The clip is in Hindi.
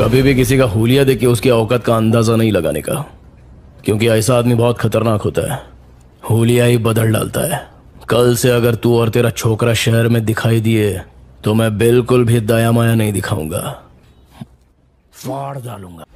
कभी भी किसी का हुलिया देके उसके उसकी औकत का अंदाजा नहीं लगाने का क्योंकि ऐसा आदमी बहुत खतरनाक होता है हुलिया ही बदल डालता है कल से अगर तू और तेरा छोकरा शहर में दिखाई दिए तो मैं बिल्कुल भी दया माया नहीं दिखाऊंगा फाड़ डालूंगा